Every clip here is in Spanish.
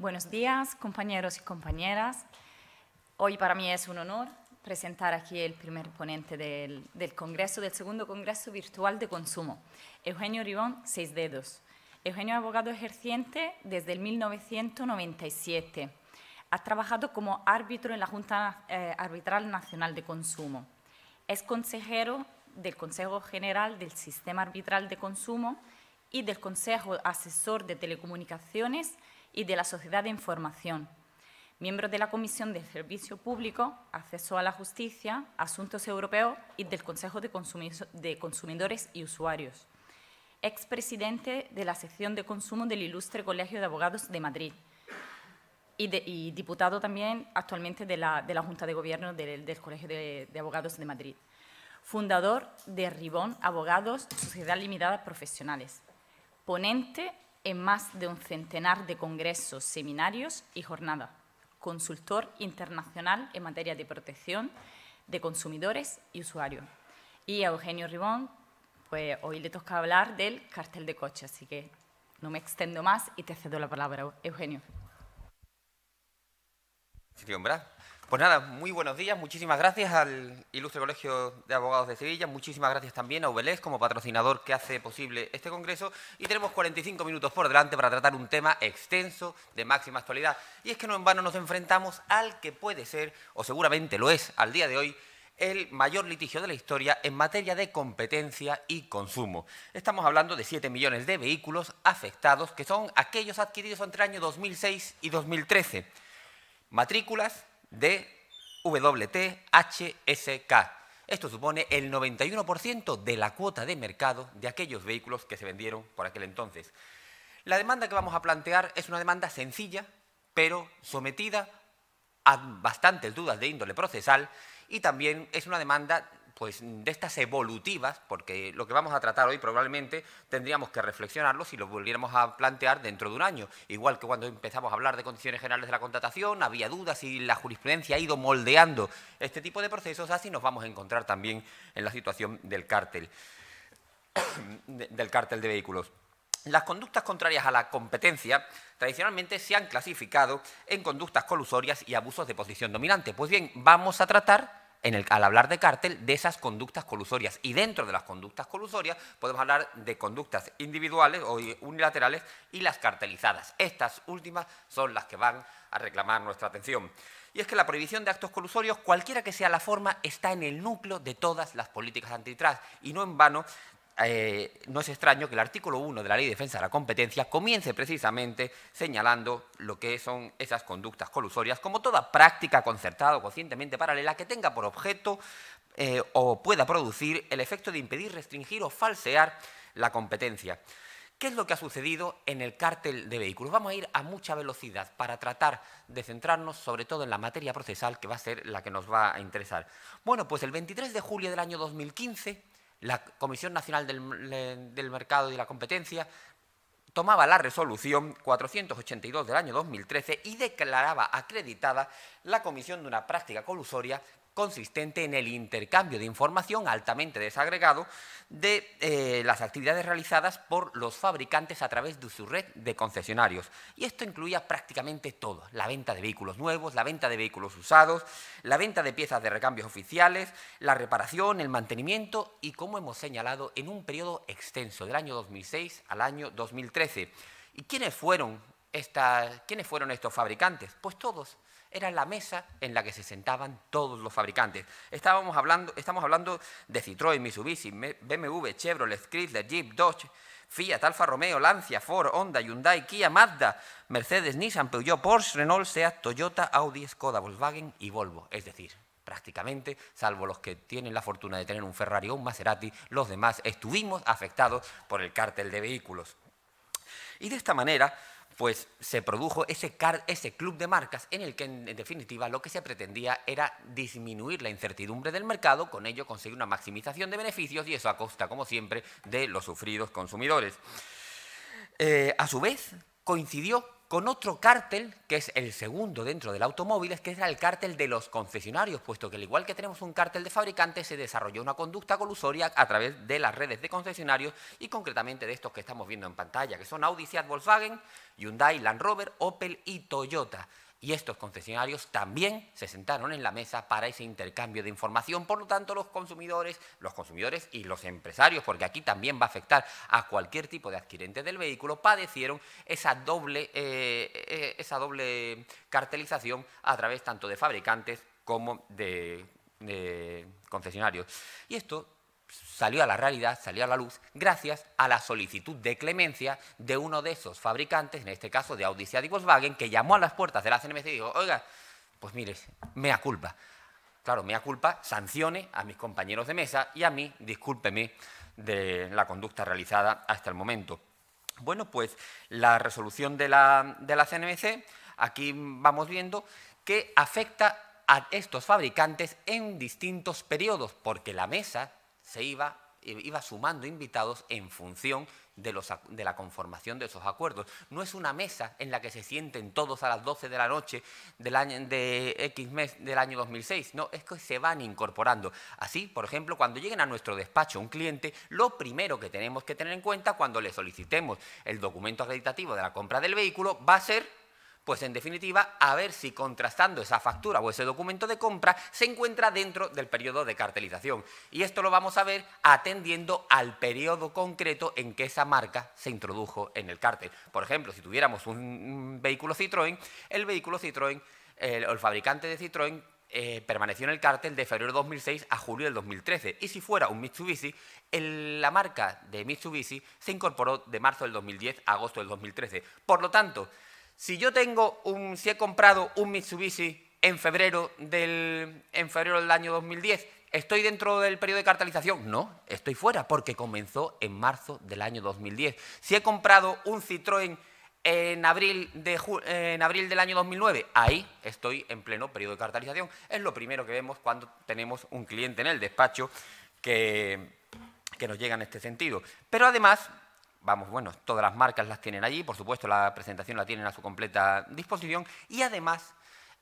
Buenos días, compañeros y compañeras. Hoy para mí es un honor presentar aquí el primer ponente del, Congreso, del segundo Congreso Virtual de Consumo, Eugenio Ribón Seis Dedos. Eugenio es abogado ejerciente desde el 1997. Ha trabajado como árbitro en la Junta eh, Arbitral Nacional de Consumo. Es consejero del Consejo General del Sistema Arbitral de Consumo y del Consejo Asesor de Telecomunicaciones y de la Sociedad de Información, Miembro de la Comisión de Servicio Público, Acceso a la Justicia, Asuntos Europeos y del Consejo de, Consumidores y Usuarios, expresidente de la sección de consumo del Ilustre Colegio de Abogados de Madrid y, diputado también actualmente de la, Junta de Gobierno del, Colegio de Abogados de Madrid, fundador de Ribón Abogados, Sociedad Limitada Profesionales, ponente en más de un centenar de congresos, seminarios y jornadas. Consultor internacional en materia de protección de consumidores y usuarios. Y a Eugenio Ribón, pues hoy le toca hablar del cartel de coche, así que no me extendo más y te cedo la palabra, Eugenio. Sí, pues nada, muy buenos días, muchísimas gracias al Ilustre Colegio de Abogados de Sevilla, muchísimas gracias también a Ubelés como patrocinador que hace posible este congreso y tenemos 45 minutos por delante para tratar un tema extenso de máxima actualidad y es que no en vano nos enfrentamos al que puede ser, o seguramente lo es al día de hoy, el mayor litigio de la historia en materia de competencia y consumo. Estamos hablando de 7 millones de vehículos afectados, que son aquellos adquiridos entre el año 2006 y 2013. Matrículas, de WTHSK. Esto supone el 91% de la cuota de mercado de aquellos vehículos que se vendieron por aquel entonces. La demanda que vamos a plantear es una demanda sencilla, pero sometida a bastantes dudas de índole procesal y también es una demanda pues, mm, de estas evolutivas, porque lo que vamos a tratar hoy probablemente tendríamos que reflexionarlo si lo volviéramos a plantear dentro de un año. Igual que cuando empezamos a hablar de condiciones generales de la contratación, había dudas y la jurisprudencia ha ido moldeando este tipo de procesos, así nos vamos a encontrar también en la situación del cártel, del cártel de vehículos. Las conductas contrarias a la competencia tradicionalmente se han clasificado en conductas colusorias y abusos de posición dominante. Pues bien, vamos a tratar el, al hablar de cártel, de esas conductas colusorias. Y dentro de las conductas colusorias podemos hablar de conductas individuales o unilaterales y las cartelizadas. Estas últimas son las que van a reclamar nuestra atención. Y es que la prohibición de actos colusorios, cualquiera que sea la forma, está en el núcleo de todas las políticas antitrust. Y no en vano, eh, no es extraño que el artículo 1 de la Ley de Defensa de la Competencia comience precisamente señalando lo que son esas conductas colusorias, como toda práctica concertada o conscientemente paralela que tenga por objeto eh, o pueda producir el efecto de impedir, restringir o falsear la competencia. ¿Qué es lo que ha sucedido en el cártel de vehículos? Vamos a ir a mucha velocidad para tratar de centrarnos sobre todo en la materia procesal que va a ser la que nos va a interesar. Bueno, pues el 23 de julio del año 2015 la Comisión Nacional del, Mercado y la Competencia tomaba la resolución 482 del año 2013 y declaraba acreditada la comisión de una práctica colusoria consistente en el intercambio de información altamente desagregado de eh, las actividades realizadas por los fabricantes a través de su red de concesionarios. Y esto incluía prácticamente todo, la venta de vehículos nuevos, la venta de vehículos usados, la venta de piezas de recambios oficiales, la reparación, el mantenimiento y, como hemos señalado, en un periodo extenso, del año 2006 al año 2013. ¿Y quiénes fueron estos fabricantes? Pues todos era la mesa en la que se sentaban todos los fabricantes. Estábamos hablando, estamos hablando de Citroën, Mitsubishi, BMW, Chevrolet, Chrysler, Jeep, Dodge, Fiat, Alfa Romeo, Lancia, Ford, Honda, Hyundai, Kia, Mazda, Mercedes, Nissan, Peugeot, Porsche, Renault, Seat, Toyota, Audi, Skoda, Volkswagen y Volvo. Es decir, prácticamente, salvo los que tienen la fortuna de tener un Ferrari o un Maserati, los demás estuvimos afectados por el cártel de vehículos. Y de esta manera, pues se produjo ese, club de marcas en el que, en, definitiva, lo que se pretendía era disminuir la incertidumbre del mercado, con ello conseguir una maximización de beneficios y eso a costa, como siempre, de los sufridos consumidores. Eh, a su vez, coincidió con otro cártel, que es el segundo dentro del automóvil, que era el cártel de los concesionarios, puesto que al igual que tenemos un cártel de fabricantes, se desarrolló una conducta colusoria a través de las redes de concesionarios y concretamente de estos que estamos viendo en pantalla, que son Audi, Seat, Volkswagen, Hyundai, Land Rover, Opel y Toyota y estos concesionarios también se sentaron en la mesa para ese intercambio de información. Por lo tanto, los consumidores, los consumidores y los empresarios, porque aquí también va a afectar a cualquier tipo de adquirente del vehículo, padecieron esa doble, eh, eh, esa doble cartelización a través tanto de fabricantes como de, de concesionarios. Y esto salió a la realidad, salió a la luz, gracias a la solicitud de clemencia de uno de esos fabricantes, en este caso de Audi, y Volkswagen, que llamó a las puertas de la CNMC y dijo, oiga, pues mire, mea culpa. Claro, mea culpa, sancione a mis compañeros de mesa y a mí, discúlpeme de la conducta realizada hasta el momento. Bueno, pues la resolución de la, de la CNMC, aquí vamos viendo que afecta a estos fabricantes en distintos periodos, porque la mesa se iba, eh, iba sumando invitados en función de, los, de, la conformación de esos acuerdos. No es una mesa en la que se sienten todos a las 12 de la noche del año, de X mes del año 2006. No, es que se van incorporando. Así, por ejemplo, cuando lleguen a nuestro despacho un cliente, lo primero que tenemos que tener en cuenta cuando le solicitemos el documento acreditativo de la compra del vehículo va a ser pues en definitiva, a ver si contrastando esa factura o ese documento de compra se encuentra dentro del periodo de cartelización. Y esto lo vamos a ver atendiendo al periodo concreto en que esa marca se introdujo en el cártel. Por ejemplo, si tuviéramos un vehículo Citroën, el vehículo Citroën, el, fabricante de Citroën eh, permaneció en el cártel de febrero de 2006 a julio del 2013. Y si fuera un Mitsubishi, la marca de Mitsubishi se incorporó de marzo del 2010 a agosto del 2013. Por lo tanto, si yo tengo un, si he comprado un Mitsubishi en febrero del, en febrero del año 2010, ¿estoy dentro del periodo de cartalización? No, estoy fuera porque comenzó en marzo del año 2010. Si he comprado un Citroën en abril, de, en abril del año 2009, ahí estoy en pleno periodo de cartalización. Es lo primero que vemos cuando tenemos un cliente en el despacho que, que nos llega en este sentido. Pero además vamos, bueno, todas las marcas las tienen allí, por supuesto la presentación la tienen a su completa disposición y además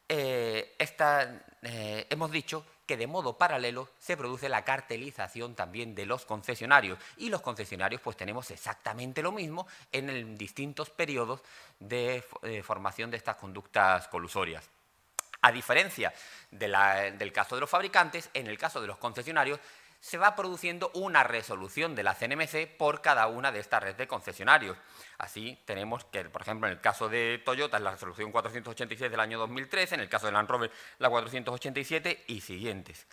eh, eh, hemos dicho que de modo paralelo se produce la cartelización también de los concesionarios. Y los concesionarios pues tenemos exactamente lo mismo en distintos periodos de eh, formación de estas conductas colusorias. A diferencia del caso de los fabricantes, en el caso de los concesionarios se va produciendo una resolución de la CNMC por cada una de estas redes de concesionarios. Así tenemos que, por ejemplo, en el caso de Toyota es la resolución 486 del año 2013, en el caso de Land Rover la 487 y siguientes.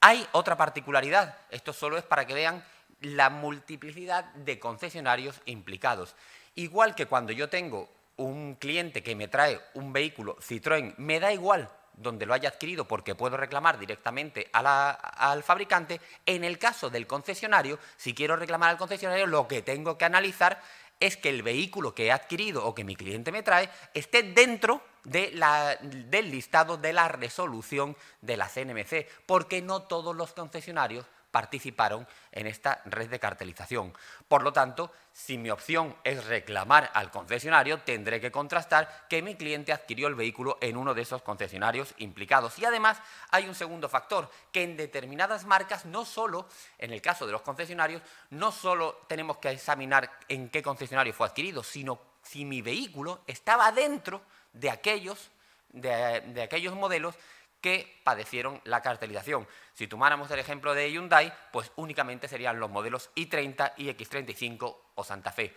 Hay otra particularidad, esto solo es para que vean la multiplicidad de concesionarios implicados. Igual que cuando yo tengo un cliente que me trae un vehículo Citroën, me da igual donde lo haya adquirido porque puedo reclamar directamente al fabricante. En el caso del concesionario, si quiero reclamar al concesionario, lo que tengo que analizar es que el vehículo que he adquirido o que mi cliente me trae esté dentro del listado de la resolución de la CNMC, porque no todos los concesionarios participaron en esta red de cartelización. Por lo tanto, si mi opción es reclamar al concesionario, tendré que contrastar que mi cliente adquirió el vehículo en uno de esos concesionarios implicados. Y además hay un segundo factor, que en determinadas marcas, no solo, en el caso de los concesionarios, no solo tenemos que examinar en qué concesionario fue adquirido, sino si mi vehículo estaba dentro de aquellos, de, de aquellos modelos que padecieron la cartelización. Si tomáramos el ejemplo de Hyundai, pues únicamente serían los modelos i30, iX35 o Santa Fe.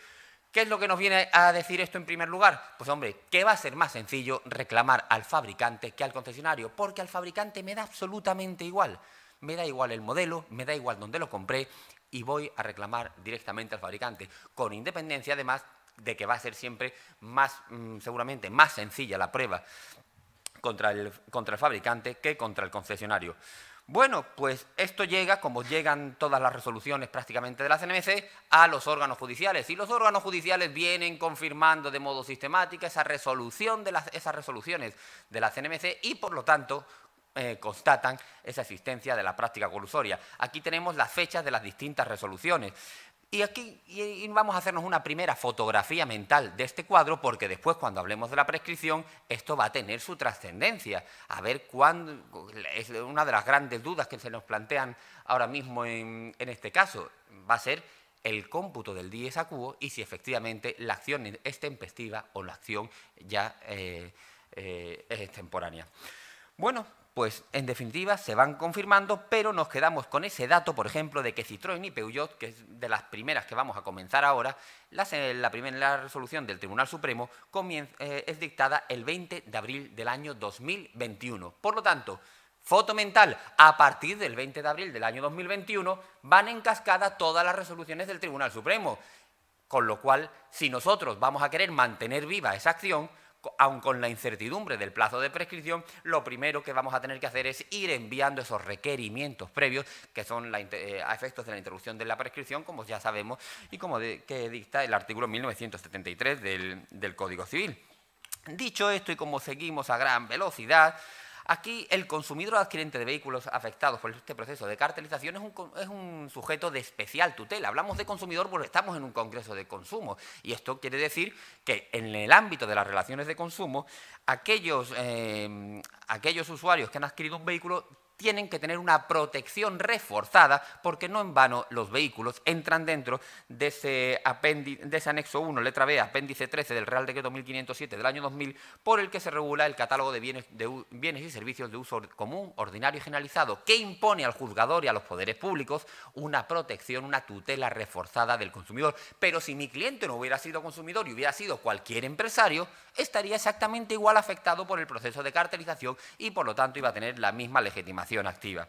¿Qué es lo que nos viene a decir esto en primer lugar? Pues hombre, que va a ser más sencillo reclamar al fabricante que al concesionario, porque al fabricante me da absolutamente igual. Me da igual el modelo, me da igual dónde lo compré y voy a reclamar directamente al fabricante, con independencia además de que va a ser siempre más, mm, seguramente, más sencilla la prueba contra el, contra el fabricante que contra el concesionario. Bueno, pues esto llega, como llegan todas las resoluciones prácticamente de la CNMC, a los órganos judiciales. Y los órganos judiciales vienen confirmando de modo sistemático esa resolución de las, esas resoluciones de la CNMC y, por lo tanto, eh, constatan esa existencia de la práctica colusoria. Aquí tenemos las fechas de las distintas resoluciones. Y aquí vamos a hacernos una primera fotografía mental de este cuadro, porque después, cuando hablemos de la prescripción, esto va a tener su trascendencia. A ver cuándo. Es una de las grandes dudas que se nos plantean ahora mismo en, este caso. Va a ser el cómputo del 10 a cubo y si efectivamente la acción es tempestiva o la acción ya eh, eh, es extemporánea. Bueno, pues en definitiva se van confirmando, pero nos quedamos con ese dato, por ejemplo, de que Citroën y Peugeot, que es de las primeras que vamos a comenzar ahora, eh, la, primera resolución del Tribunal Supremo eh, es dictada el 20 de abril del año 2021. Por lo tanto, foto mental, a partir del 20 de abril del año 2021 van en cascada todas las resoluciones del Tribunal Supremo. Con lo cual, si nosotros vamos a querer mantener viva esa acción, aun con la incertidumbre del plazo de prescripción, lo primero que vamos a tener que hacer es ir enviando esos requerimientos previos, que son eh, a efectos de la interrupción de la prescripción, como ya sabemos, y como que dicta el artículo 1973 del Código Civil. Dicho esto, y como seguimos a gran velocidad, Aquí el consumidor adquirente de vehículos afectados por este proceso de cartelización es un, sujeto de especial tutela. Hablamos de consumidor porque estamos en un congreso de consumo y esto quiere decir que en el ámbito de las relaciones de consumo, aquellos, eh, aquellos usuarios que han adquirido un vehículo tienen que tener una protección reforzada porque no en vano los vehículos entran dentro de ese, anexo 1, letra B, apéndice 13 del Real Decreto 1507 del año 2000, por el que se regula el catálogo de bienes, de bienes y servicios de uso común, ordinario y generalizado, que impone al juzgador y a los poderes públicos una protección, una tutela reforzada del consumidor. Pero si mi cliente no hubiera sido consumidor y hubiera sido cualquier empresario, estaría exactamente igual afectado por el proceso de cartelización y por lo tanto iba a tener la misma legitimación activa.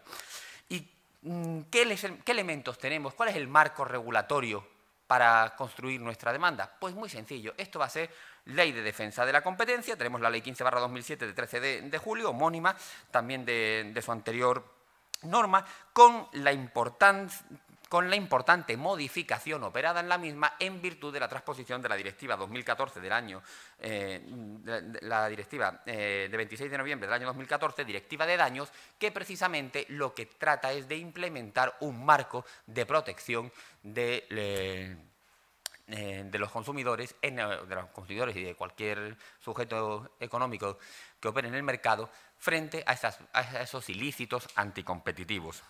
¿Y mm, qué, elementos tenemos? ¿Cuál es el marco regulatorio para construir nuestra demanda? Pues muy sencillo, esto va a ser Ley de Defensa de la Competencia, tenemos la Ley 15-2007 de 13 de, julio, homónima también de, su anterior norma, con la importancia con la importante modificación operada en la misma en virtud de la transposición de la Directiva 2014 del año, eh, de, la Directiva eh, de 26 de noviembre del año 2014, Directiva de Daños, que precisamente lo que trata es de implementar un marco de protección de... Eh, de los consumidores, de los consumidores y de cualquier sujeto económico que opere en el mercado frente a, a esos ilícitos anticompetitivos.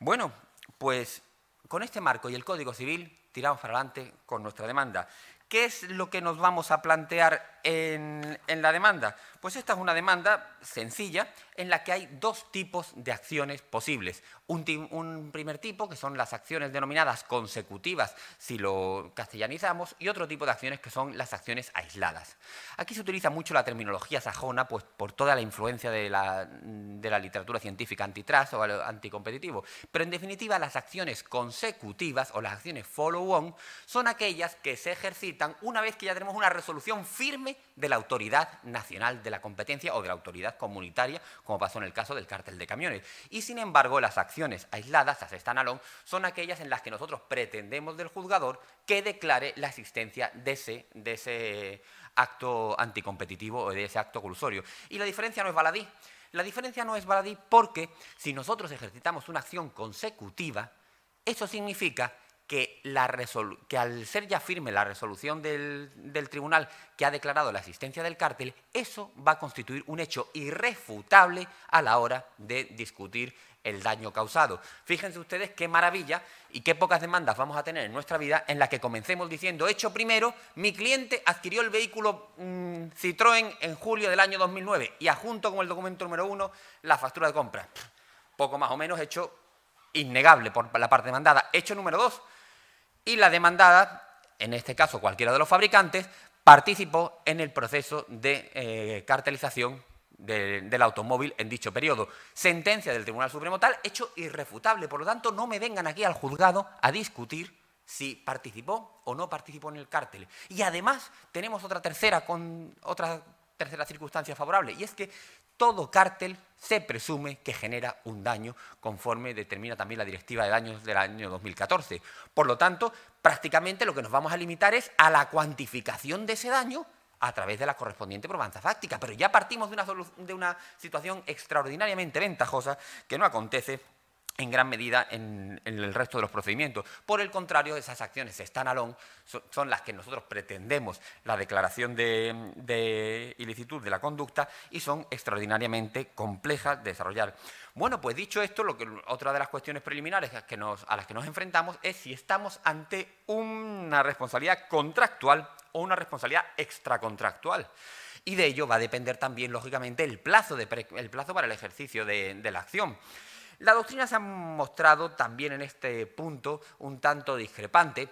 Bueno, pues con este marco y el Código Civil tiramos para adelante con nuestra demanda. ¿Qué es lo que nos vamos a plantear en, en la demanda? Pues esta es una demanda sencilla en la que hay dos tipos de acciones posibles. Un, primer tipo, que son las acciones denominadas consecutivas, si lo castellanizamos, y otro tipo de acciones que son las acciones aisladas. Aquí se utiliza mucho la terminología sajona pues, por toda la influencia de la, de la literatura científica antitrust o anticompetitivo. Pero en definitiva, las acciones consecutivas o las acciones follow-on son aquellas que se ejercitan una vez que ya tenemos una resolución firme de la autoridad nacional de de la competencia o de la autoridad comunitaria, como pasó en el caso del cártel de camiones. Y sin embargo, las acciones aisladas, las standalone, son aquellas en las que nosotros pretendemos del juzgador que declare la existencia de ese, de ese acto anticompetitivo o de ese acto colusorio. Y la diferencia no es baladí. La diferencia no es baladí porque si nosotros ejercitamos una acción consecutiva, eso significa que, al ser ya firme la resolución del, tribunal que ha declarado la existencia del cártel, eso va a constituir un hecho irrefutable a la hora de discutir el daño causado. Fíjense ustedes qué maravilla y qué pocas demandas vamos a tener en nuestra vida en las que comencemos diciendo, hecho primero, mi cliente adquirió el vehículo mm, Citroën en julio del año 2009 y adjunto con el documento número uno la factura de compra. Poco más o menos hecho innegable por la parte demandada. Hecho número dos, y la demandada, en este caso cualquiera de los fabricantes, participó en el proceso de eh, cartelización del automóvil en dicho periodo. Sentencia del Tribunal Supremo tal, hecho irrefutable. Por lo tanto, no me vengan aquí al juzgado a discutir si participó o no participó en el cártel. Y además tenemos otra tercera, con, otra tercera circunstancia favorable, y es que todo cártel se presume que genera un daño, conforme determina también la Directiva de Daños del año 2014. Por lo tanto, prácticamente lo que nos vamos a limitar es a la cuantificación de ese daño a través de la correspondiente probanza fáctica. Pero ya partimos de una, de una situación extraordinariamente ventajosa que no acontece en gran medida en, el resto de los procedimientos. Por el contrario, esas acciones están alón, son las que nosotros pretendemos la declaración de, ilicitud de la conducta y son extraordinariamente complejas de desarrollar. Bueno, pues dicho esto, lo que, otra de las cuestiones preliminares a las que nos enfrentamos es si estamos ante una responsabilidad contractual o una responsabilidad extracontractual. Y de ello va a depender también, lógicamente, el plazo, el plazo para el ejercicio de la acción. La doctrina se ha mostrado también en este punto un tanto discrepante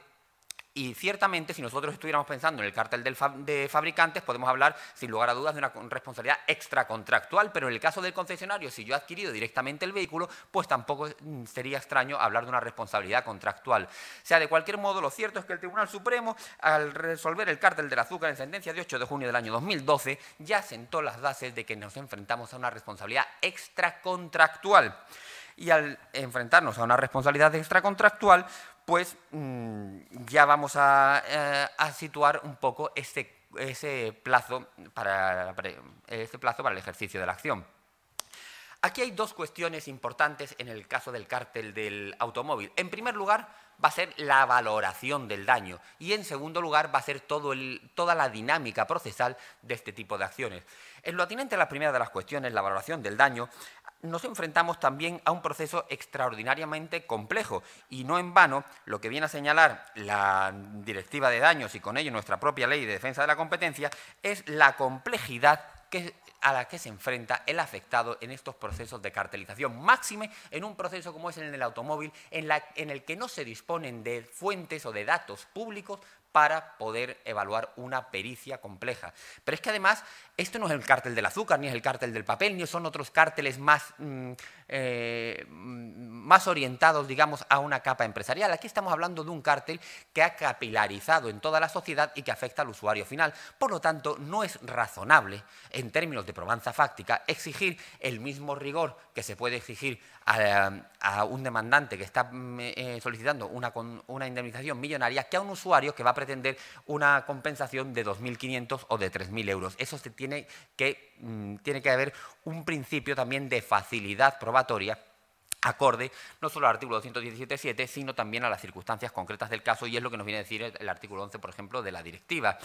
y ciertamente, si nosotros estuviéramos pensando en el cártel de fabricantes, podemos hablar, sin lugar a dudas, de una responsabilidad extracontractual, pero en el caso del concesionario, si yo he adquirido directamente el vehículo, pues tampoco mm, sería extraño hablar de una responsabilidad contractual. O sea, de cualquier modo, lo cierto es que el Tribunal Supremo, al resolver el cártel del azúcar en sentencia de 8 de junio del año 2012, ya sentó las bases de que nos enfrentamos a una responsabilidad extracontractual. Y al enfrentarnos a una responsabilidad extracontractual, pues mm, ya vamos eh, a, situar un poco este, ese, plazo para, este plazo para el ejercicio de la acción. Aquí hay dos cuestiones importantes en el caso del cártel del automóvil. En primer lugar, va a ser la valoración del daño y en segundo lugar va a ser toda la dinámica procesal de este tipo de acciones. En lo atinente a la primera de las cuestiones, la valoración del daño, nos enfrentamos también a un proceso extraordinariamente complejo y no en vano lo que viene a señalar la Directiva de Daños y con ello nuestra propia Ley de Defensa de la Competencia es la complejidad a la que se enfrenta el afectado en estos procesos de cartelización, máxime en un proceso como es en el automóvil, en, el que no se disponen de fuentes o de datos públicos para poder evaluar una pericia compleja. Pero es que además esto no es el cártel del azúcar, ni es el cártel del papel, ni son otros cárteles más, mm, eh, mm, más orientados, digamos, a una capa empresarial. Aquí estamos hablando de un cártel que ha capilarizado en toda la sociedad y que afecta al usuario final. Por lo tanto, no es razonable, en términos de probanza fáctica, exigir el mismo rigor que se puede exigir eh, a, un demandante que está mm, eh, solicitando una, una, indemnización millonaria que a un usuario que va a pretender una compensación de 2.500 o de 3.000 euros. Eso se tiene, que, mm, tiene que haber un principio también de facilidad probatoria acorde no solo al artículo 217.7, sino también a las circunstancias concretas del caso, y es lo que nos viene a decir el artículo 11, por ejemplo, de la directiva.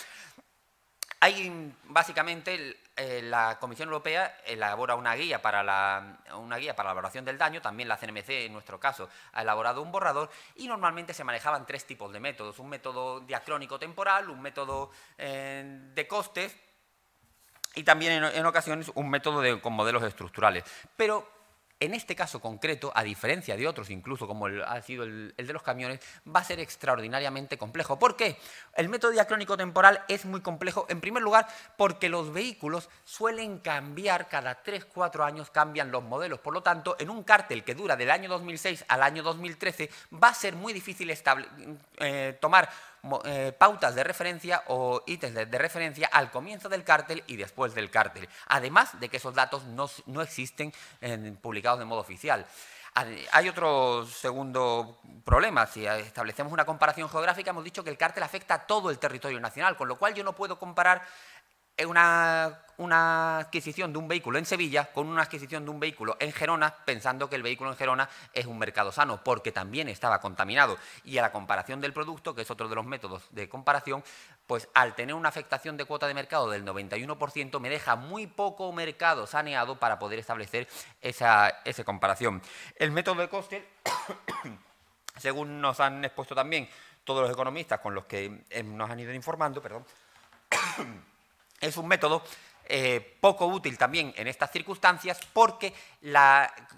Hay básicamente eh, la Comisión Europea elabora una guía para la una guía para la valoración del daño, también la CNMC en nuestro caso ha elaborado un borrador y normalmente se manejaban tres tipos de métodos, un método diacrónico temporal, un método eh, de costes y también en, ocasiones un método con modelos estructurales. Pero en este caso concreto, a diferencia de otros incluso, como el, ha sido el, de los camiones, va a ser extraordinariamente complejo. ¿Por qué? El método diacrónico temporal es muy complejo, en primer lugar, porque los vehículos suelen cambiar cada 3, 4 años, cambian los modelos. Por lo tanto, en un cártel que dura del año 2006 al año 2013, va a ser muy difícil estable, eh, tomar eh, pautas de referencia o ítems de, referencia al comienzo del cártel y después del cártel, además de que esos datos no, existen en publicados de modo oficial. Hay otro segundo problema. Si establecemos una comparación geográfica, hemos dicho que el cártel afecta a todo el territorio nacional, con lo cual yo no puedo comparar una, adquisición de un vehículo en Sevilla con una adquisición de un vehículo en Gerona, pensando que el vehículo en Gerona es un mercado sano, porque también estaba contaminado. Y a la comparación del producto, que es otro de los métodos de comparación, pues al tener una afectación de cuota de mercado del 91%, me deja muy poco mercado saneado para poder establecer esa, comparación. El método de coste según nos han expuesto también todos los economistas con los que nos han ido informando, perdón, Es un método eh, poco útil también en estas circunstancias porque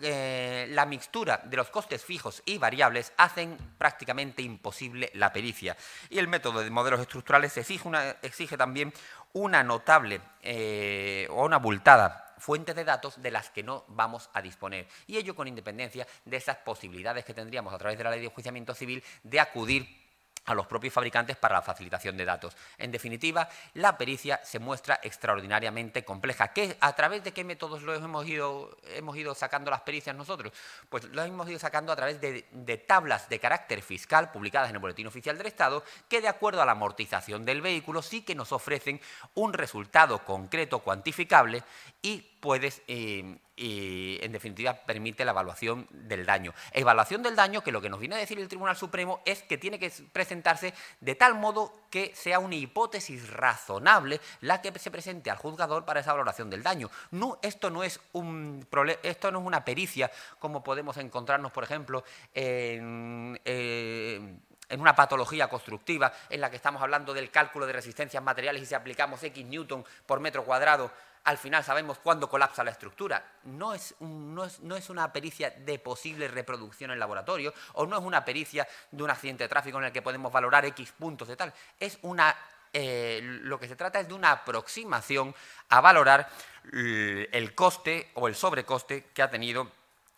eh, la, mixtura de los costes fijos y variables hacen prácticamente imposible la pericia. Y el método de modelos estructurales exige, exige también una notable eh, o una abultada fuente de datos de las que no vamos a disponer. Y ello con independencia de esas posibilidades que tendríamos a través de la ley de enjuiciamiento civil de acudir a los propios fabricantes para la facilitación de datos. En definitiva, la pericia se muestra extraordinariamente compleja. ¿A través de qué métodos lo hemos ido, hemos ido sacando las pericias nosotros? Pues lo hemos ido sacando a través de, tablas de carácter fiscal publicadas en el Boletín Oficial del Estado, que de acuerdo a la amortización del vehículo sí que nos ofrecen un resultado concreto, cuantificable, y puedes... Eh, y, en definitiva, permite la evaluación del daño. Evaluación del daño que lo que nos viene a decir el Tribunal Supremo es que tiene que presentarse de tal modo que sea una hipótesis razonable la que se presente al juzgador para esa valoración del daño. No, esto no es un esto no es una pericia como podemos encontrarnos, por ejemplo, en, eh, en una patología constructiva en la que estamos hablando del cálculo de resistencias materiales y si aplicamos X newton por metro cuadrado al final sabemos cuándo colapsa la estructura. No es, no, es, una pericia de posible reproducción en laboratorio o no es una pericia de un accidente de tráfico en el que podemos valorar X puntos de tal. Es una, eh, lo que se trata es de una aproximación a valorar el coste o el sobrecoste que ha tenido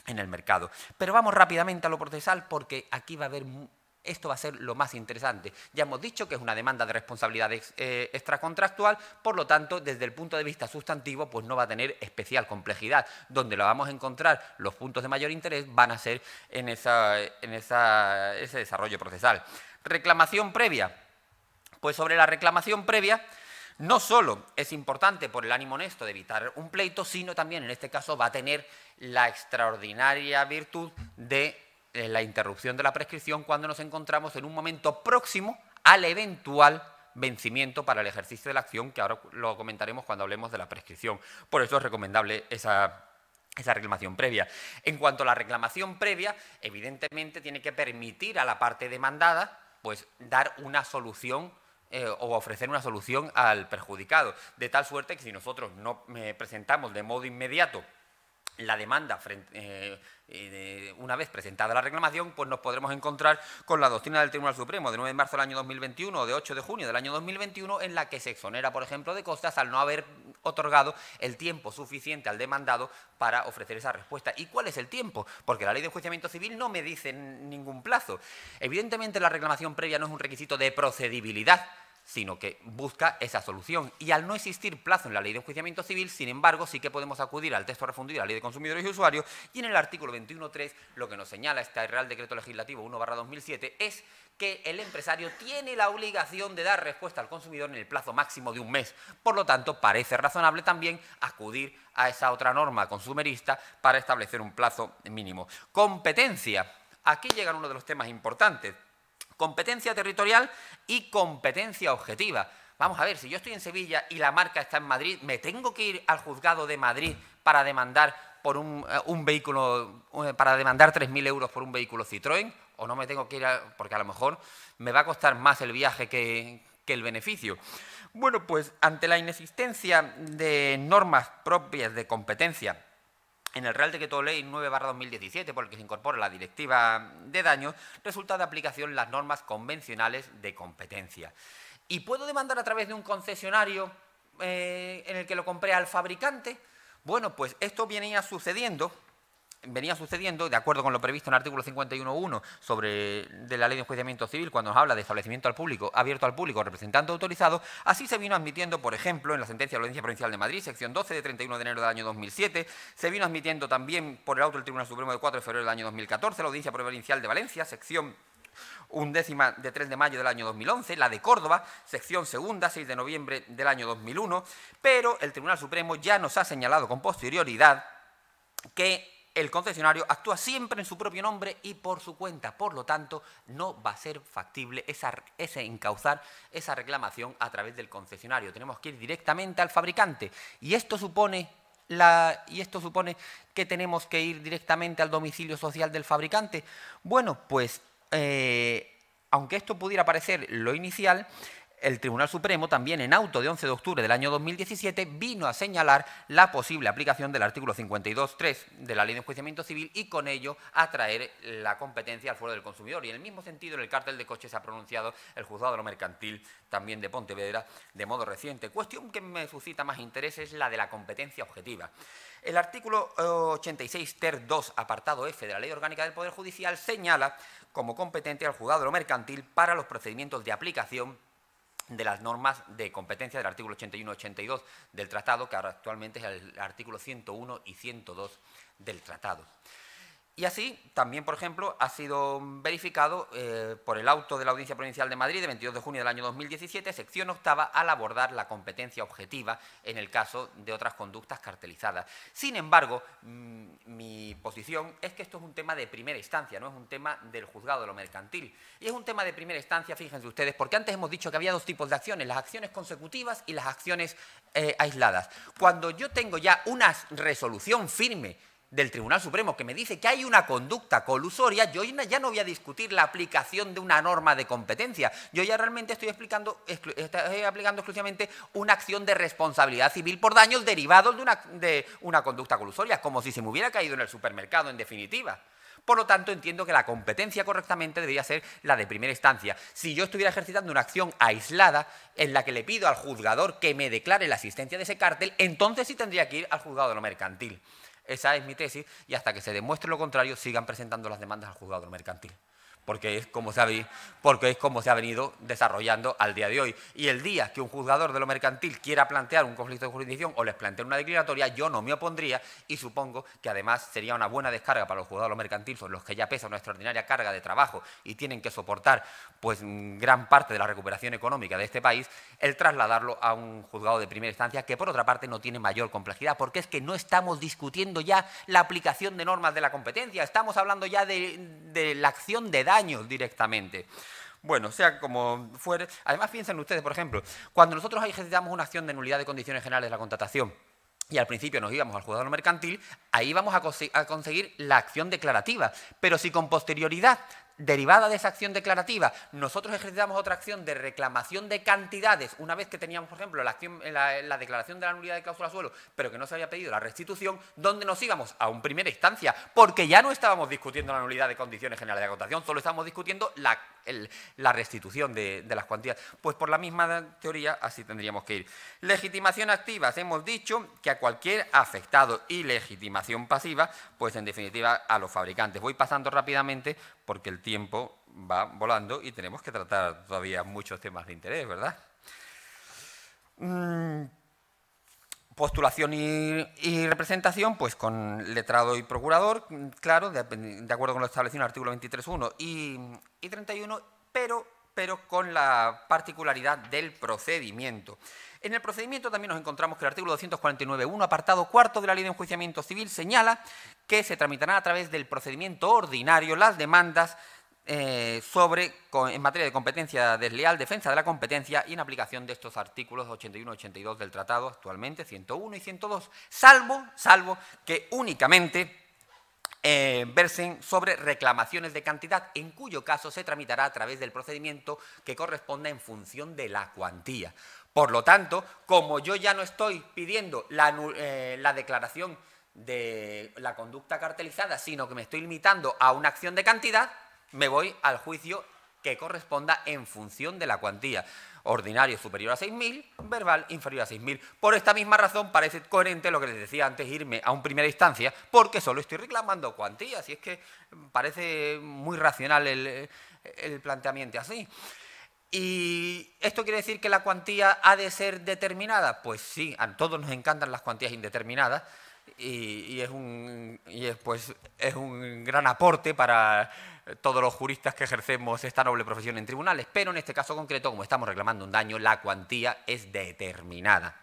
en el mercado. Pero vamos rápidamente a lo procesal porque aquí va a haber esto va a ser lo más interesante. Ya hemos dicho que es una demanda de responsabilidad eh, extracontractual, por lo tanto, desde el punto de vista sustantivo, pues no va a tener especial complejidad. Donde lo vamos a encontrar, los puntos de mayor interés van a ser en, esa, en ese desarrollo procesal. Reclamación previa. Pues sobre la reclamación previa, no solo es importante por el ánimo honesto de evitar un pleito, sino también en este caso va a tener la extraordinaria virtud de eh, la interrupción de la prescripción cuando nos encontramos en un momento próximo al eventual vencimiento para el ejercicio de la acción, que ahora lo comentaremos cuando hablemos de la prescripción. Por eso es recomendable esa, reclamación previa. En cuanto a la reclamación previa, evidentemente tiene que permitir a la parte demandada pues, dar una solución eh, o ofrecer una solución al perjudicado, de tal suerte que si nosotros no eh, presentamos de modo inmediato la demanda, eh, eh, una vez presentada la reclamación, pues nos podremos encontrar con la doctrina del Tribunal Supremo de 9 de marzo del año 2021 o de 8 de junio del año 2021, en la que se exonera, por ejemplo, de costas al no haber otorgado el tiempo suficiente al demandado para ofrecer esa respuesta. ¿Y cuál es el tiempo? Porque la ley de enjuiciamiento civil no me dice ningún plazo. Evidentemente, la reclamación previa no es un requisito de procedibilidad sino que busca esa solución. Y al no existir plazo en la ley de enjuiciamiento civil, sin embargo, sí que podemos acudir al texto refundido de la ley de consumidores y usuarios, y en el artículo 21.3 lo que nos señala este Real Decreto Legislativo 1-2007 es que el empresario tiene la obligación de dar respuesta al consumidor en el plazo máximo de un mes. Por lo tanto, parece razonable también acudir a esa otra norma consumerista para establecer un plazo mínimo. Competencia. Aquí llegan uno de los temas importantes. Competencia territorial y competencia objetiva. Vamos a ver, si yo estoy en Sevilla y la marca está en Madrid, ¿me tengo que ir al juzgado de Madrid para demandar por un, eh, vehículo, eh, para demandar 3.000 euros por un vehículo Citroën? ¿O no me tengo que ir porque a lo mejor me va a costar más el viaje que el beneficio? Bueno, pues ante la inexistencia de normas propias de competencia en el Real Decreto Ley 9-2017, por el que se incorpora la Directiva de Daños, resulta de aplicación las normas convencionales de competencia. ¿Y puedo demandar a través de un concesionario eh, en el que lo compré al fabricante? Bueno, pues esto venía sucediendo venía sucediendo, de acuerdo con lo previsto en el artículo 51.1 sobre de la Ley de Enjuiciamiento Civil, cuando nos habla de establecimiento al público, abierto al público, representante autorizado, así se vino admitiendo, por ejemplo, en la sentencia de la Audiencia Provincial de Madrid, sección 12 de 31 de enero del año 2007, se vino admitiendo también por el auto del Tribunal Supremo de 4 de febrero del año 2014, la Audiencia Provincial de Valencia, sección undécima de 3 de mayo del año 2011, la de Córdoba, sección segunda, 6 de noviembre del año 2001, pero el Tribunal Supremo ya nos ha señalado con posterioridad que el concesionario actúa siempre en su propio nombre y por su cuenta. Por lo tanto, no va a ser factible esa, ese encauzar esa reclamación a través del concesionario. Tenemos que ir directamente al fabricante. Y esto supone y esto supone que tenemos que ir directamente al domicilio social del fabricante. Bueno, pues eh, aunque esto pudiera parecer lo inicial, el Tribunal Supremo también en auto de 11 de octubre del año 2017 vino a señalar la posible aplicación del artículo 52.3 de la Ley de Enjuiciamiento Civil y con ello atraer la competencia al fuero del Consumidor. Y en el mismo sentido, en el cártel de coches se ha pronunciado el Juzgado de lo Mercantil también de Pontevedra de modo reciente. Cuestión que me suscita más interés es la de la competencia objetiva. El artículo 86 eh, ter 2 apartado F de la Ley Orgánica del Poder Judicial señala como competente al Juzgado de lo Mercantil para los procedimientos de aplicación de las normas de competencia del artículo 81-82 del tratado, que ahora actualmente es el artículo 101 y 102 del tratado. Y así, también, por ejemplo, ha sido verificado eh, por el auto de la Audiencia Provincial de Madrid de 22 de junio del año 2017, sección octava, al abordar la competencia objetiva en el caso de otras conductas cartelizadas. Sin embargo, mm, mi posición es que esto es un tema de primera instancia, no es un tema del juzgado de lo mercantil. Y es un tema de primera instancia, fíjense ustedes, porque antes hemos dicho que había dos tipos de acciones, las acciones consecutivas y las acciones eh, aisladas. Cuando yo tengo ya una resolución firme, del Tribunal Supremo, que me dice que hay una conducta colusoria, yo ya no voy a discutir la aplicación de una norma de competencia. Yo ya realmente estoy, aplicando exclusivamente una acción de responsabilidad civil por daños derivados de una, de una conducta colusoria, como si se me hubiera caído en el supermercado, en definitiva. Por lo tanto, entiendo que la competencia correctamente debería ser la de primera instancia. Si yo estuviera ejercitando una acción aislada en la que le pido al juzgador que me declare la existencia de ese cártel, entonces sí tendría que ir al juzgado de lo mercantil. Esa es mi tesis y hasta que se demuestre lo contrario sigan presentando las demandas al juzgado mercantil porque es como se ha, venido desarrollando al día de hoy. Y el día que un juzgador de lo mercantil quiera plantear un conflicto de jurisdicción o les plantee una declaratoria, yo no me opondría y supongo que además sería una buena descarga para los juzgados de lo mercantil, son los que ya pesan una extraordinaria carga de trabajo y tienen que soportar pues gran parte de la recuperación económica de este país, el trasladarlo a un juzgado de primera instancia que por otra parte no tiene mayor complejidad, porque es que no estamos discutiendo ya la aplicación de normas de la competencia, estamos hablando ya de, de la acción de edad años directamente. Bueno, sea como fuere. Además, piensen ustedes, por ejemplo, cuando nosotros ejercitamos una acción de nulidad de condiciones generales de la contratación, y al principio nos íbamos al juzgado mercantil, ahí vamos a, conseguir la acción declarativa. Pero si con posterioridad derivada de esa acción declarativa, nosotros ejercitamos otra acción de reclamación de cantidades, una vez que teníamos, por ejemplo, la, acción, la, declaración de la nulidad de cláusula suelo, pero que no se había pedido la restitución, donde nos íbamos a un primera instancia, porque ya no estábamos discutiendo la nulidad de condiciones generales de acotación, solo estábamos discutiendo la la restitución de, las cuantías. Pues por la misma teoría así tendríamos que ir. Legitimación activa, hemos dicho que a cualquier afectado y legitimación pasiva, pues en definitiva a los fabricantes. Voy pasando rápidamente porque el tiempo va volando y tenemos que tratar todavía muchos temas de interés, ¿verdad? Mm, postulación y, representación, pues con letrado y procurador, claro, de, acuerdo con lo establecido en el artículo 23.1 y, 31, pero, pero con la particularidad del procedimiento. En el procedimiento también nos encontramos que el artículo 249.1, apartado cuarto de la Ley de Enjuiciamiento Civil, señala que se tramitarán a través del procedimiento ordinario las demandas eh, sobre, en materia de competencia desleal, defensa de la competencia y en aplicación de estos artículos 81 y 82 del tratado, actualmente 101 y 102, salvo, salvo que únicamente eh, versen sobre reclamaciones de cantidad, en cuyo caso se tramitará a través del procedimiento que corresponda en función de la cuantía. Por lo tanto, como yo ya no estoy pidiendo la, eh, la declaración de la conducta cartelizada, sino que me estoy limitando a una acción de cantidad, me voy al juicio que corresponda en función de la cuantía. Ordinario superior a 6.000, verbal inferior a 6.000. Por esta misma razón parece coherente lo que les decía antes, irme a un primera instancia, porque solo estoy reclamando cuantías, y es que parece muy racional el, el planteamiento así. ¿Y esto quiere decir que la cuantía ha de ser determinada? Pues sí, a todos nos encantan las cuantías indeterminadas, y, es un, y pues, es un gran aporte para todos los juristas que ejercemos esta noble profesión en tribunales, pero en este caso concreto, como estamos reclamando un daño, la cuantía es determinada.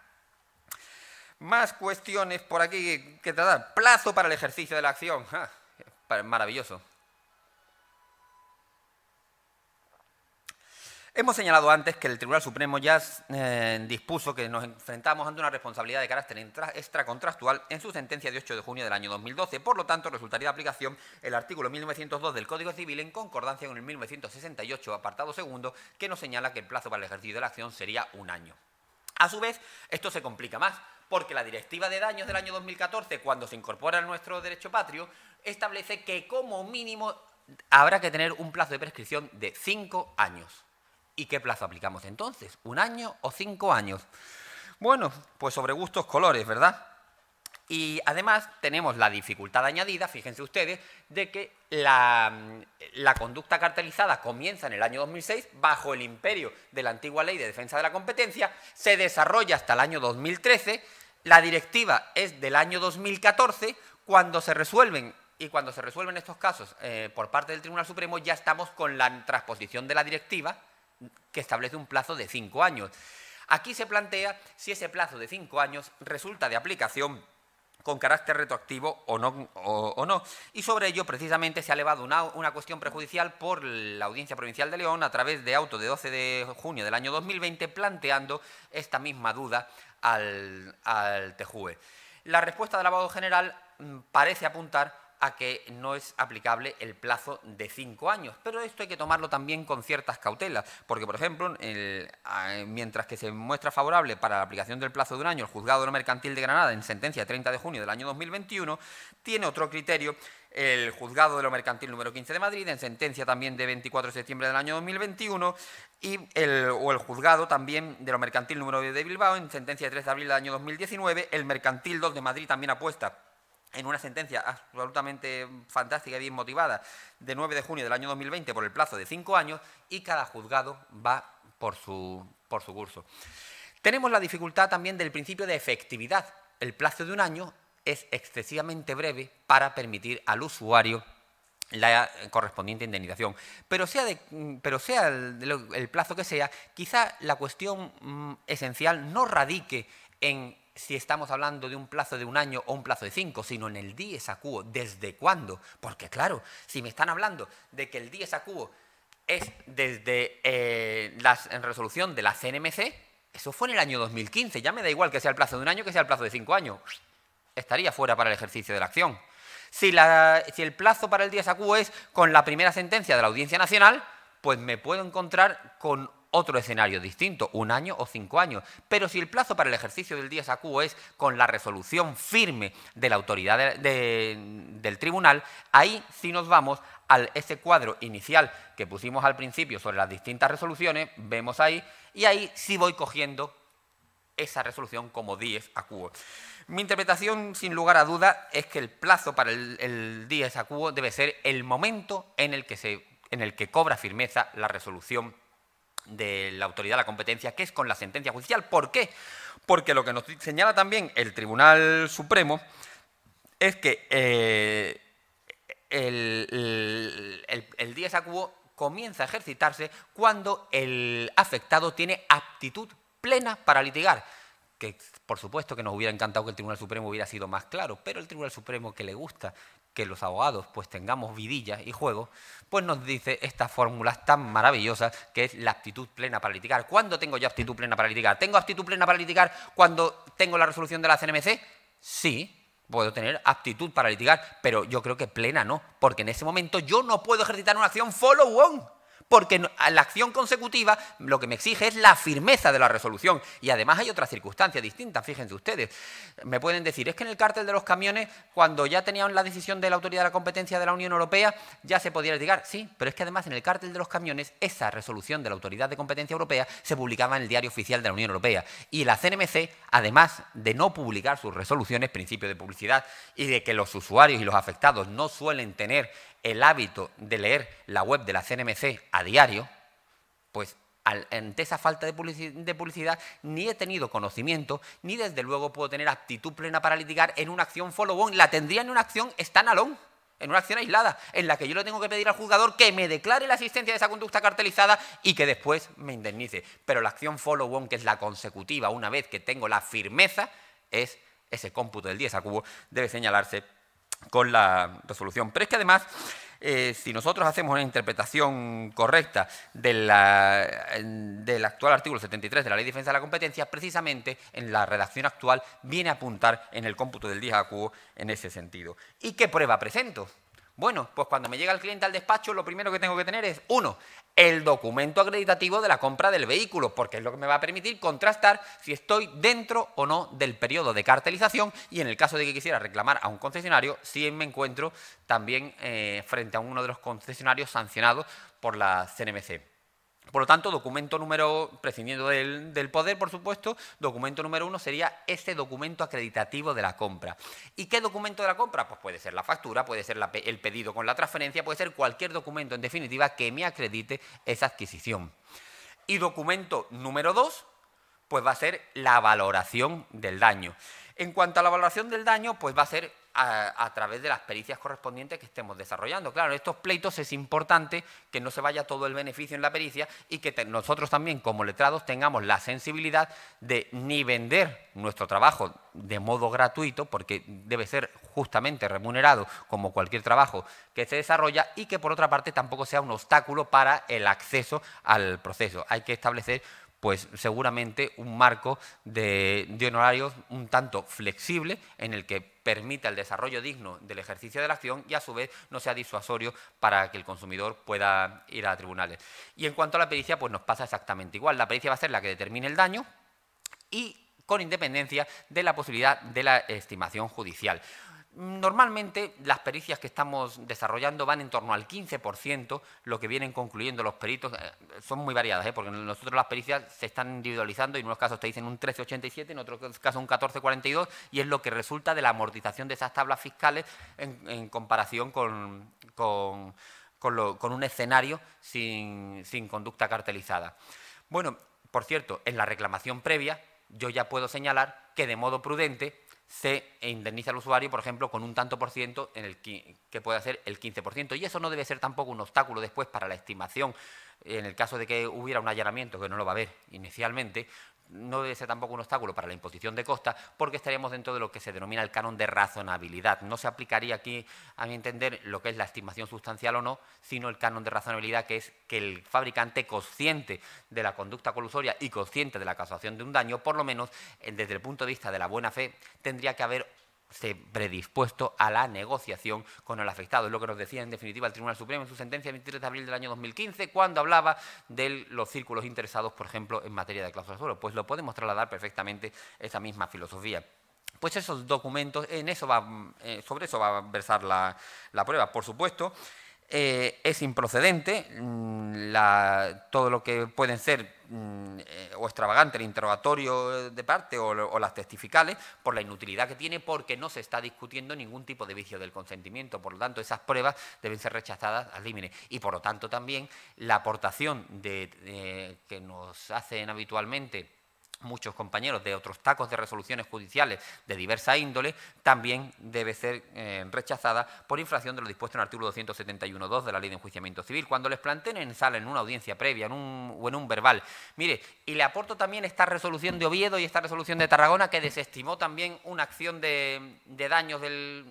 Más cuestiones por aquí que tratar. Plazo para el ejercicio de la acción. Ah, maravilloso. Hemos señalado antes que el Tribunal Supremo ya eh, dispuso que nos enfrentamos ante una responsabilidad de carácter extracontractual en su sentencia de 8 de junio del año 2012. Por lo tanto, resultaría de aplicación el artículo 1902 del Código Civil en concordancia con el 1968, apartado segundo, que nos señala que el plazo para el ejercicio de la acción sería un año. A su vez, esto se complica más, porque la Directiva de Daños del año 2014, cuando se incorpora a nuestro derecho patrio, establece que como mínimo habrá que tener un plazo de prescripción de cinco años. ¿Y qué plazo aplicamos entonces? ¿Un año o cinco años? Bueno, pues sobre gustos colores, ¿verdad? Y además tenemos la dificultad añadida, fíjense ustedes, de que la, conducta cartelizada comienza en el año 2006 bajo el imperio de la antigua ley de defensa de la competencia, se desarrolla hasta el año 2013, la directiva es del año 2014, cuando se resuelven y cuando se resuelven estos casos eh, por parte del Tribunal Supremo ya estamos con la transposición de la directiva que establece un plazo de cinco años. Aquí se plantea si ese plazo de cinco años resulta de aplicación con carácter retroactivo o no. Y sobre ello, precisamente, se ha elevado una, cuestión prejudicial por la Audiencia Provincial de León a través de auto de 12 de junio del año 2020, planteando esta misma duda al, al TEJUE. La respuesta del abogado general mm, parece apuntar a que no es aplicable el plazo de cinco años. Pero esto hay que tomarlo también con ciertas cautelas, porque, por ejemplo, mientras que se muestra favorable para la aplicación del plazo de un año el Juzgado de lo Mercantil de Granada en sentencia de 30 de junio del año 2021, tiene otro criterio el Juzgado de lo Mercantil número 15 de Madrid, en sentencia también de 24 de septiembre del año 2021, y el, o el Juzgado también de lo Mercantil número de Bilbao, en sentencia de 3 de abril del año 2019, el Mercantil 2 de Madrid también apuesta en una sentencia absolutamente fantástica y bien motivada de 9 de junio del año 2020 por el plazo de cinco años y cada juzgado va por su, por su curso. Tenemos la dificultad también del principio de efectividad. El plazo de un año es excesivamente breve para permitir al usuario la correspondiente indemnización. Pero sea, pero sea el, plazo que sea, quizá la cuestión mm, esencial no radique en si estamos hablando de un plazo de un año o un plazo de cinco, sino en el 10 a ¿desde cuándo? Porque claro, si me están hablando de que el 10 a es desde eh, la resolución de la CNMC, eso fue en el año 2015, ya me da igual que sea el plazo de un año que sea el plazo de cinco años, estaría fuera para el ejercicio de la acción. Si, si el plazo para el 10 a cubo es con la primera sentencia de la Audiencia Nacional, pues me puedo encontrar con otro escenario distinto, un año o cinco años. Pero si el plazo para el ejercicio del a cubo es con la resolución firme de la autoridad del tribunal, ahí sí nos vamos a ese cuadro inicial que pusimos al principio sobre las distintas resoluciones, vemos ahí, y ahí sí voy cogiendo esa resolución como 10 a cubo. Mi interpretación, sin lugar a duda, es que el plazo para el, 10 a cubo debe ser el momento en el que, se, en el que cobra firmeza la resolución de la autoridad de la competencia, que es con la sentencia judicial. ¿Por qué? Porque lo que nos señala también el Tribunal Supremo es que eh, el, día el, comienza a ejercitarse cuando el afectado tiene aptitud plena para litigar. Que por supuesto que nos hubiera encantado que el Tribunal Supremo hubiera sido más claro, pero el Tribunal Supremo que le gusta que los abogados pues tengamos vidillas y juegos, pues nos dice estas fórmulas tan maravillosas que es la aptitud plena para litigar. ¿Cuándo tengo yo aptitud plena para litigar? ¿Tengo aptitud plena para litigar cuando tengo la resolución de la CNMC? Sí, puedo tener aptitud para litigar, pero yo creo que plena no, porque en ese momento yo no puedo ejercitar una acción follow-on porque la acción consecutiva lo que me exige es la firmeza de la resolución. Y además hay otras circunstancias distintas, fíjense ustedes. Me pueden decir, es que en el cártel de los camiones, cuando ya tenían la decisión de la Autoridad de la Competencia de la Unión Europea, ya se podía litigar. Sí, pero es que además en el cártel de los camiones, esa resolución de la Autoridad de Competencia Europea se publicaba en el Diario Oficial de la Unión Europea. Y la CNMC, además de no publicar sus resoluciones, principio de publicidad, y de que los usuarios y los afectados no suelen tener el hábito de leer la web de la CNMC a diario, pues ante esa falta de publicidad, ni he tenido conocimiento, ni desde luego puedo tener actitud plena para litigar en una acción follow-on. La tendría en una acción standalone, en una acción aislada, en la que yo le tengo que pedir al juzgador que me declare la existencia de esa conducta cartelizada y que después me indemnice. Pero la acción follow-on, que es la consecutiva, una vez que tengo la firmeza, es ese cómputo del 10 a cubo, debe señalarse con la resolución. Pero es que además, eh, si nosotros hacemos una interpretación correcta del actual artículo 73 de la Ley de Defensa de la Competencia, precisamente en la redacción actual viene a apuntar en el cómputo del día a en ese sentido. ¿Y qué prueba presento? Bueno, pues cuando me llega el cliente al despacho, lo primero que tengo que tener es, uno, el documento acreditativo de la compra del vehículo, porque es lo que me va a permitir contrastar si estoy dentro o no del periodo de cartelización y en el caso de que quisiera reclamar a un concesionario, si me encuentro también eh, frente a uno de los concesionarios sancionados por la CNMC. Por lo tanto, documento número, prescindiendo del, poder, por supuesto, documento número uno sería ese documento acreditativo de la compra. ¿Y qué documento de la compra? Pues puede ser la factura, puede ser el pedido con la transferencia, puede ser cualquier documento, en definitiva, que me acredite esa adquisición. Y documento número dos, pues va a ser la valoración del daño. En cuanto a la valoración del daño, pues va a ser a, través de las pericias correspondientes que estemos desarrollando. Claro, en estos pleitos es importante que no se vaya todo el beneficio en la pericia y que nosotros también, como letrados, tengamos la sensibilidad de ni vender nuestro trabajo de modo gratuito, porque debe ser justamente remunerado como cualquier trabajo que se desarrolla y que, por otra parte, tampoco sea un obstáculo para el acceso al proceso. Hay que establecer pues seguramente un marco de, honorarios un tanto flexible en el que permita el desarrollo digno del ejercicio de la acción y a su vez no sea disuasorio para que el consumidor pueda ir a tribunales. Y en cuanto a la pericia, pues nos pasa exactamente igual. La pericia va a ser la que determine el daño y con independencia de la posibilidad de la estimación judicial. Normalmente las pericias que estamos desarrollando van en torno al 15%, lo que vienen concluyendo los peritos, eh, son muy variadas, ¿eh? porque nosotros las pericias se están individualizando y en unos casos te dicen un 13,87, en otros casos un 14,42, y es lo que resulta de la amortización de esas tablas fiscales en, comparación con, un escenario sin conducta cartelizada. Bueno, por cierto, en la reclamación previa yo ya puedo señalar que de modo prudente se indemniza al usuario, por ejemplo, con un tanto por ciento en el que puede hacer el 15%. Y eso no debe ser tampoco un obstáculo después para la estimación, en el caso de que hubiera un allanamiento, que no lo va a haber inicialmente, no debe ser tampoco un obstáculo para la imposición de costa, porque estaríamos dentro de lo que se denomina el canon de razonabilidad. No se aplicaría aquí, a mi entender, lo que es la estimación sustancial o no, sino el canon de razonabilidad, que es que el fabricante consciente de la conducta colusoria y consciente de la causación de un daño, por lo menos desde el punto de vista de la buena fe, tendría que haber ...se predispuesto a la negociación con el afectado. Es lo que nos decía en definitiva el Tribunal Supremo en su sentencia del 23 de abril del año 2015, cuando hablaba de los círculos interesados, por ejemplo, en materia de cláusulas suelo. Pues lo podemos trasladar perfectamente esa misma filosofía. Pues esos documentos, en eso va, eh, sobre eso va a versar la, la prueba. Por supuesto, eh, es improcedente mm, la, todo lo que pueden ser Mm, eh, o extravagante el interrogatorio de parte o, las testificales por la inutilidad que tiene porque no se está discutiendo ningún tipo de vicio del consentimiento. Por lo tanto, esas pruebas deben ser rechazadas al límite. Y por lo tanto también la aportación eh, que nos hacen habitualmente muchos compañeros de otros tacos de resoluciones judiciales de diversa índole, también debe ser eh, rechazada por infracción de lo dispuesto en el artículo 271.2 de la Ley de Enjuiciamiento Civil. Cuando les planteen en sala, en una audiencia previa en un, o en un verbal, mire, y le aporto también esta resolución de Oviedo y esta resolución de Tarragona que desestimó también una acción de daños del,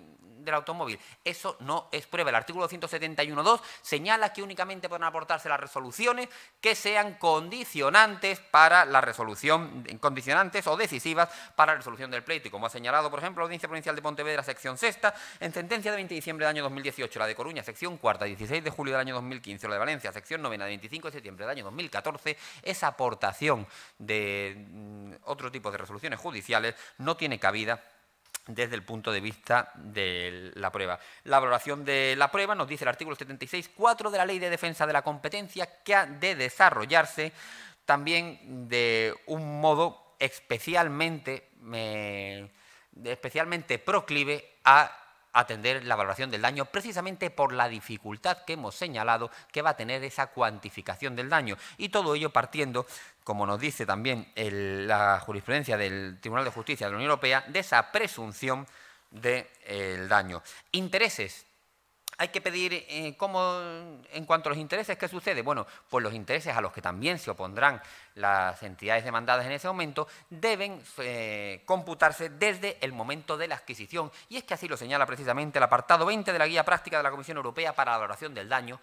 del automóvil. Eso no es prueba. El artículo 171.2 señala que únicamente pueden aportarse las resoluciones que sean condicionantes para la resolución, condicionantes o decisivas para la resolución del pleito. Y como ha señalado, por ejemplo, la Audiencia Provincial de Pontevedra, sección sexta, en sentencia de 20 de diciembre del año 2018, la de Coruña, sección cuarta, 16 de julio del año 2015, la de Valencia, sección novena, 25 de septiembre del año 2014, esa aportación de mm, otro tipo de resoluciones judiciales no tiene cabida desde el punto de vista de la prueba. La valoración de la prueba nos dice el artículo 76.4 de la Ley de Defensa de la Competencia que ha de desarrollarse también de un modo especialmente, eh, especialmente proclive a atender la valoración del daño precisamente por la dificultad que hemos señalado que va a tener esa cuantificación del daño. Y todo ello partiendo, como nos dice también la jurisprudencia del Tribunal de Justicia de la Unión Europea, de esa presunción del de, daño. Intereses hay que pedir eh, cómo, en cuanto a los intereses, ¿qué sucede? Bueno, pues los intereses a los que también se opondrán las entidades demandadas en ese momento deben eh, computarse desde el momento de la adquisición. Y es que así lo señala precisamente el apartado 20 de la Guía Práctica de la Comisión Europea para la Valoración del Daño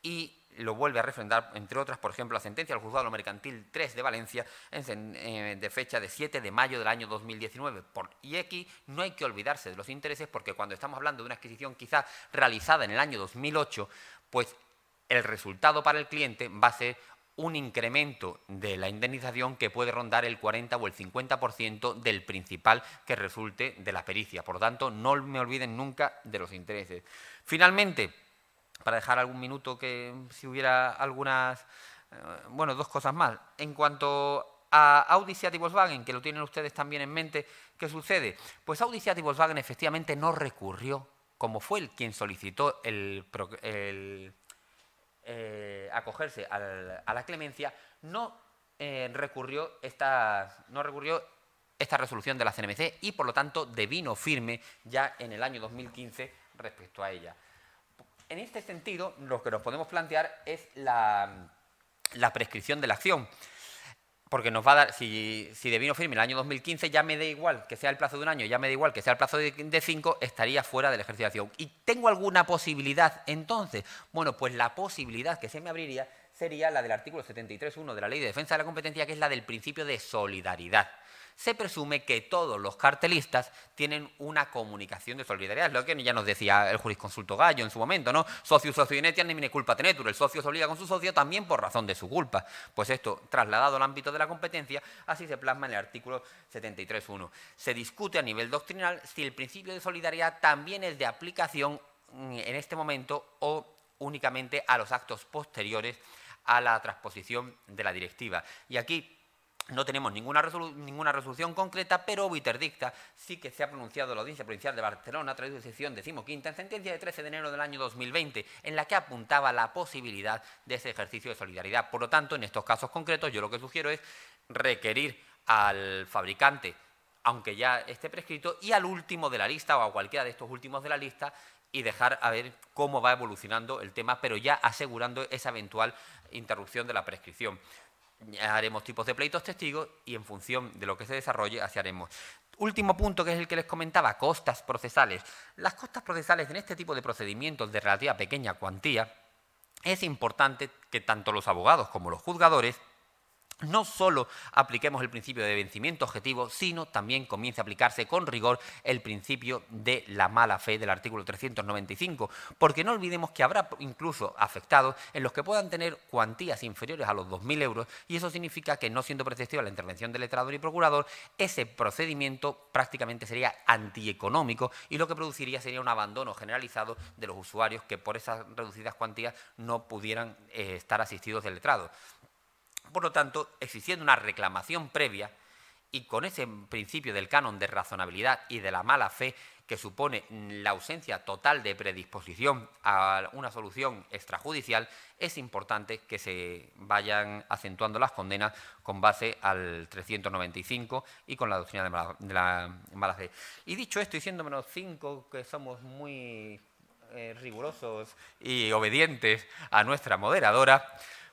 y lo vuelve a refrendar, entre otras, por ejemplo, la sentencia del Juzgado Mercantil 3 de Valencia eh, de fecha de 7 de mayo del año 2019. y aquí no hay que olvidarse de los intereses porque cuando estamos hablando de una adquisición quizá realizada en el año 2008, pues el resultado para el cliente va a ser un incremento de la indemnización que puede rondar el 40 o el 50% del principal que resulte de la pericia. Por lo tanto, no me olviden nunca de los intereses. Finalmente, para dejar algún minuto que si hubiera algunas, eh, bueno, dos cosas más. En cuanto a Audi, y Volkswagen, que lo tienen ustedes también en mente, ¿qué sucede? Pues Audi, y Volkswagen efectivamente no recurrió, como fue el quien solicitó el, eh, acogerse a la clemencia, no, eh, recurrió esta, no recurrió esta resolución de la CNMC y, por lo tanto, devino firme ya en el año 2015 respecto a ella en este sentido, lo que nos podemos plantear es la, prescripción de la acción. Porque nos va a dar, si, si vino firme el año 2015, ya me da igual que sea el plazo de un año, ya me da igual que sea el plazo de, de cinco, estaría fuera del ejercicio de acción. ¿Y tengo alguna posibilidad entonces? Bueno, pues la posibilidad que se me abriría sería la del artículo 73.1 de la Ley de Defensa de la Competencia, que es la del principio de solidaridad se presume que todos los cartelistas tienen una comunicación de solidaridad, lo que ya nos decía el jurisconsulto Gallo en su momento, ¿no? Socio socio ni mi culpa tenetur, el socio se obliga con su socio también por razón de su culpa. Pues esto, trasladado al ámbito de la competencia, así se plasma en el artículo 73.1. Se discute a nivel doctrinal si el principio de solidaridad también es de aplicación en este momento o únicamente a los actos posteriores a la transposición de la directiva. Y aquí no tenemos ninguna, resolución concreta, pero dicta, sí que se ha pronunciado la Audiencia Provincial de Barcelona tras la sesión decimoquinta en sentencia de 13 de enero del año 2020, en la que apuntaba la posibilidad de ese ejercicio de solidaridad. Por lo tanto, en estos casos concretos, yo lo que sugiero es requerir al fabricante, aunque ya esté prescrito, y al último de la lista o a cualquiera de estos últimos de la lista y dejar a ver cómo va evolucionando el tema, pero ya asegurando esa eventual interrupción de la prescripción haremos tipos de pleitos testigos y en función de lo que se desarrolle, así haremos. Último punto, que es el que les comentaba, costas procesales. Las costas procesales en este tipo de procedimientos de relativa pequeña cuantía, es importante que tanto los abogados como los juzgadores no solo apliquemos el principio de vencimiento objetivo, sino también comience a aplicarse con rigor el principio de la mala fe del artículo 395, porque no olvidemos que habrá incluso afectados en los que puedan tener cuantías inferiores a los 2.000 euros y eso significa que no siendo preceptiva la intervención del letrador y procurador, ese procedimiento prácticamente sería antieconómico y lo que produciría sería un abandono generalizado de los usuarios que por esas reducidas cuantías no pudieran eh, estar asistidos del letrado. Por lo tanto, existiendo una reclamación previa y con ese principio del canon de razonabilidad y de la mala fe que supone la ausencia total de predisposición a una solución extrajudicial, es importante que se vayan acentuando las condenas con base al 395 y con la doctrina de la mala fe. Y dicho esto, y siendo menos cinco, que somos muy eh, rigurosos y obedientes a nuestra moderadora,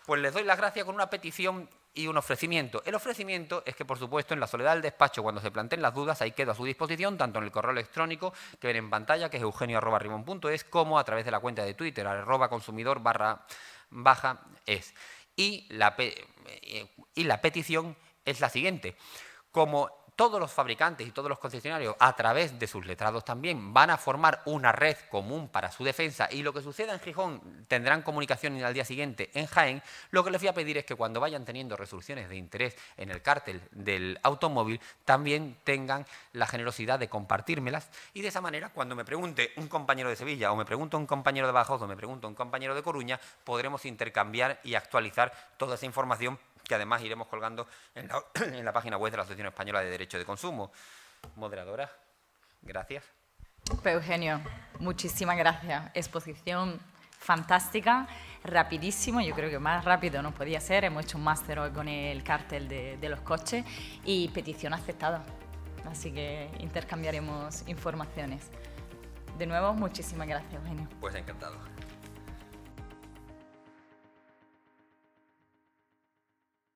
pues les doy las gracias con una petición y un ofrecimiento. El ofrecimiento es que, por supuesto, en la soledad del despacho, cuando se planteen las dudas, ahí quedo a su disposición, tanto en el correo electrónico que ven en pantalla, que es eugenio.ribón.es, como a través de la cuenta de Twitter, arroba consumidor barra baja es. Y la, eh, y la petición es la siguiente. Como todos los fabricantes y todos los concesionarios, a través de sus letrados también, van a formar una red común para su defensa y lo que suceda en Gijón tendrán comunicación al día siguiente en Jaén, lo que les voy a pedir es que cuando vayan teniendo resoluciones de interés en el cártel del automóvil, también tengan la generosidad de compartírmelas y de esa manera, cuando me pregunte un compañero de Sevilla o me pregunte un compañero de Badajoz o me pregunte un compañero de Coruña, podremos intercambiar y actualizar toda esa información que además iremos colgando en la, página web de la Asociación Española de Derecho de Consumo. Moderadora, gracias. Eugenio, muchísimas gracias. Exposición fantástica, rapidísimo, yo creo que más rápido no podía ser. Hemos hecho un máster hoy con el cártel de, de, los coches y petición aceptada. Así que intercambiaremos informaciones. De nuevo, muchísimas gracias, Eugenio. Pues encantado.